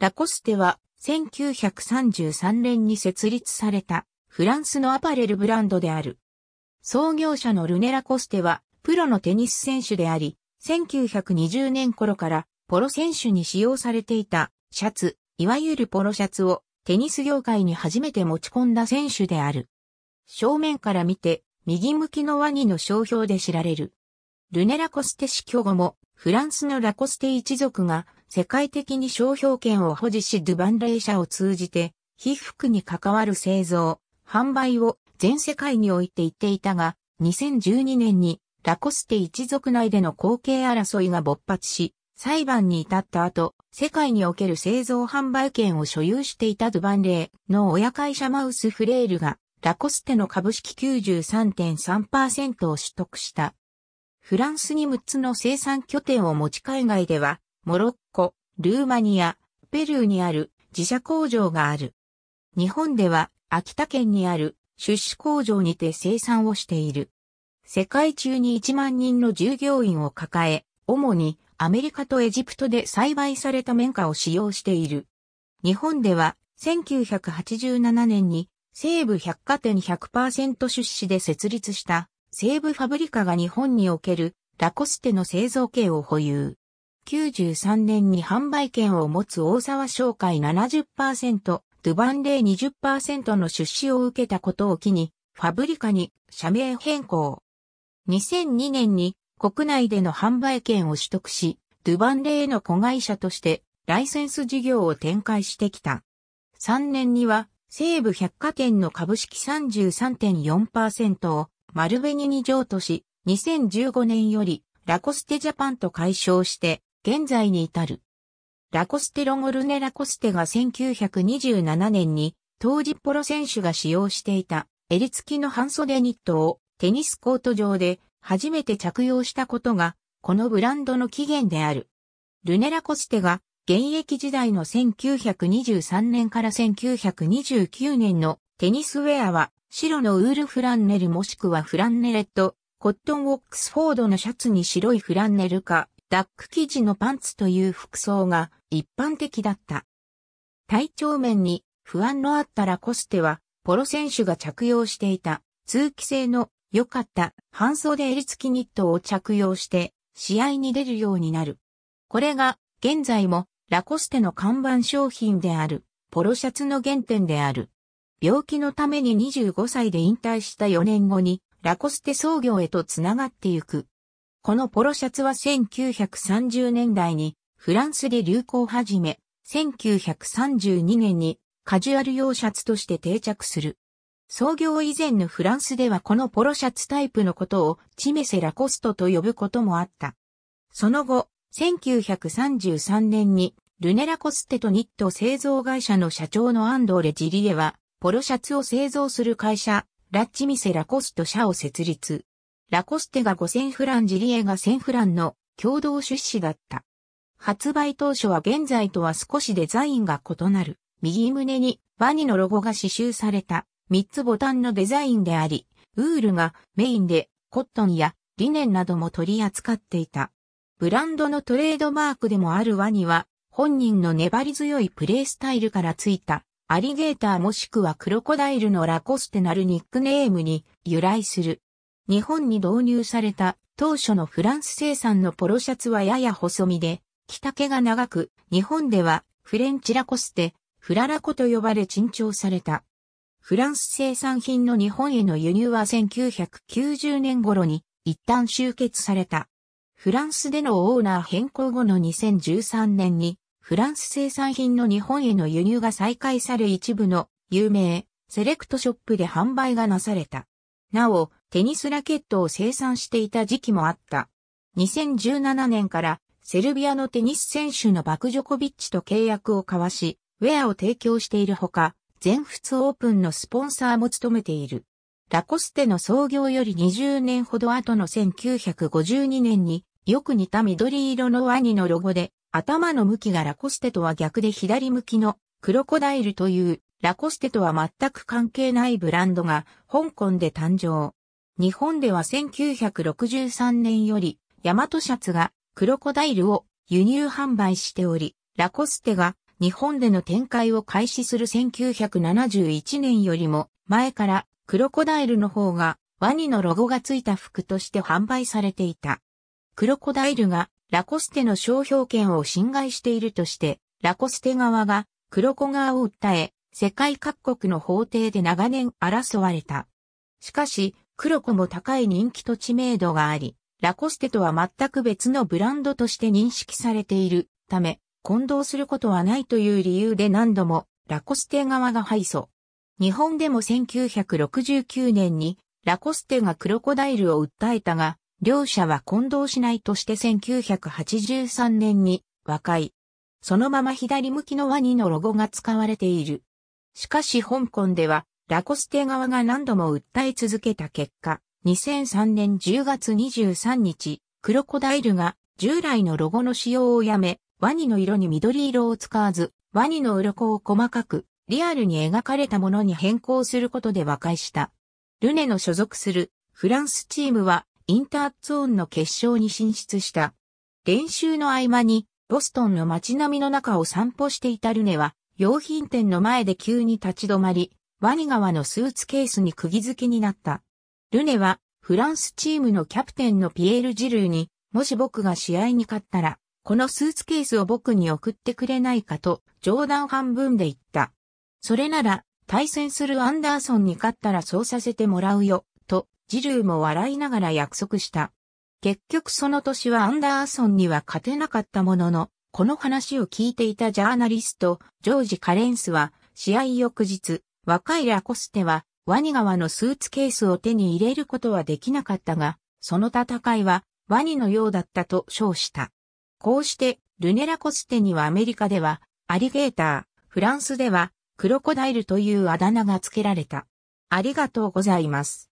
ラコステは1933年に設立されたフランスのアパレルブランドである。創業者のルネ・ラコステはプロのテニス選手であり、1920年頃からポロ選手に使用されていたシャツ、いわゆるポロシャツをテニス業界に初めて持ち込んだ選手である。正面から見て右向きのワニの商標で知られる。ルネ・ラコステ死去後もフランスのラコステ一族が世界的に商標権を保持しドゥバンレー社を通じて、被服に関わる製造、販売を全世界において言っていたが、2012年にラコステ一族内での後継争いが勃発し、裁判に至った後、世界における製造販売権を所有していたドゥバンレーの親会社マウスフレールが、ラコステの株式93.3%を取得した。フランスに6つの生産拠点を持ち海外では、モロッコ、ルーマニア、ペルーにある自社工場がある。日本では秋田県にある出資工場にて生産をしている。世界中に1万人の従業員を抱え、主にアメリカとエジプトで栽培された綿花を使用している。日本では1987年に西部百貨店100%出資で設立した西部ファブリカが日本におけるラコステの製造系を保有。93年に販売権を持つ大沢商会70%、ドゥバンレイ20%の出資を受けたことを機に、ファブリカに社名変更。2002年に国内での販売権を取得し、ドゥバンレイの子会社としてライセンス事業を展開してきた。3年には西部百貨店の株式33.4%を丸紅に譲渡し、2015年よりラコステジャパンと解消して現在に至る。ラコステロゴルネ・ラコステが1927年に当時ポロ選手が使用していた襟付きの半袖ニットをテニスコート上で初めて着用したことがこのブランドの起源である。ルネ・ラコステが現役時代の1923年から1929年のテニスウェアは白のウールフランネルもしくはフランネレット、コットンオックスフォードのシャツに白いフランネルかダック生地のパンツという服装が一般的だった。体調面に不安のあったラコステは、ポロ選手が着用していた通気性の良かった半袖襟付きニットを着用して試合に出るようになる。これが現在もラコステの看板商品であるポロシャツの原点である。病気のために25歳で引退した4年後にラコステ創業へとつながってゆく。このポロシャツは1930年代にフランスで流行を始め、1932年にカジュアル用シャツとして定着する。創業以前のフランスではこのポロシャツタイプのことをチメセラコストと呼ぶこともあった。その後、1933年にルネラコステとニット製造会社の社長のアンドーレ・ジリエは、ポロシャツを製造する会社、ラッチミセラコスト社を設立。ラコステが5000フランジリエが1000フランの共同出資だった。発売当初は現在とは少しデザインが異なる。右胸にワニのロゴが刺繍された3つボタンのデザインであり、ウールがメインでコットンやリネンなども取り扱っていた。ブランドのトレードマークでもあるワニは本人の粘り強いプレイスタイルからついたアリゲーターもしくはクロコダイルのラコステなるニックネームに由来する。日本に導入された当初のフランス生産のポロシャツはやや細身で、着丈が長く、日本ではフレンチラコステ、フララコと呼ばれ珍重された。フランス生産品の日本への輸入は1990年頃に一旦集結された。フランスでのオーナー変更後の2013年に、フランス生産品の日本への輸入が再開され一部の有名セレクトショップで販売がなされた。なお、テニスラケットを生産していた時期もあった。2017年からセルビアのテニス選手のバクジョコビッチと契約を交わし、ウェアを提供しているほか、全仏オープンのスポンサーも務めている。ラコステの創業より20年ほど後の1952年に、よく似た緑色のワニのロゴで、頭の向きがラコステとは逆で左向きのクロコダイルというラコステとは全く関係ないブランドが香港で誕生。日本では1963年より、ヤマトシャツがクロコダイルを輸入販売しており、ラコステが日本での展開を開始する1971年よりも前からクロコダイルの方がワニのロゴがついた服として販売されていた。クロコダイルがラコステの商標権を侵害しているとして、ラコステ側がクロコ側を訴え、世界各国の法廷で長年争われた。しかし、クロコも高い人気と知名度があり、ラコステとは全く別のブランドとして認識されているため、混同することはないという理由で何度もラコステ側が敗訴。日本でも1969年にラコステがクロコダイルを訴えたが、両者は混同しないとして1983年に和解。そのまま左向きのワニのロゴが使われている。しかし香港ではラコステ側が何度も訴え続けた結果、2003年10月23日、クロコダイルが従来のロゴの使用をやめ、ワニの色に緑色を使わず、ワニの鱗を細かく、リアルに描かれたものに変更することで和解した。ルネの所属するフランスチームはインターツーンの決勝に進出した。練習の合間にボストンの街並みの中を散歩していたルネは、用品店の前で急に立ち止まり、ワニ川のスーツケースに釘付けになった。ルネは、フランスチームのキャプテンのピエール・ジルーに、もし僕が試合に勝ったら、このスーツケースを僕に送ってくれないかと、冗談半分で言った。それなら、対戦するアンダーソンに勝ったらそうさせてもらうよ、と、ジルーも笑いながら約束した。結局その年はアンダーソンには勝てなかったものの、この話を聞いていたジャーナリスト、ジョージ・カレンスは、試合翌日、若いラコステは、ワニ側のスーツケースを手に入れることはできなかったが、その戦いは、ワニのようだったと称した。こうして、ルネラコステにはアメリカでは、アリゲーター、フランスでは、クロコダイルというあだ名が付けられた。ありがとうございます。